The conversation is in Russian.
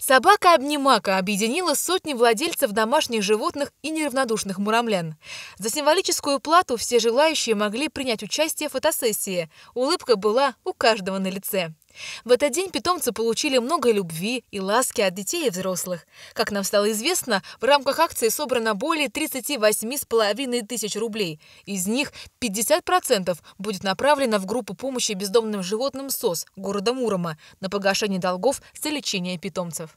Собака-обнимака объединила сотни владельцев домашних животных и неравнодушных муромлян. За символическую плату все желающие могли принять участие в фотосессии. Улыбка была у каждого на лице. В этот день питомцы получили много любви и ласки от детей и взрослых. Как нам стало известно, в рамках акции собрано более 38,5 тысяч рублей. Из них 50% будет направлено в группу помощи бездомным животным СОС города Мурома на погашение долгов за лечение питомцев.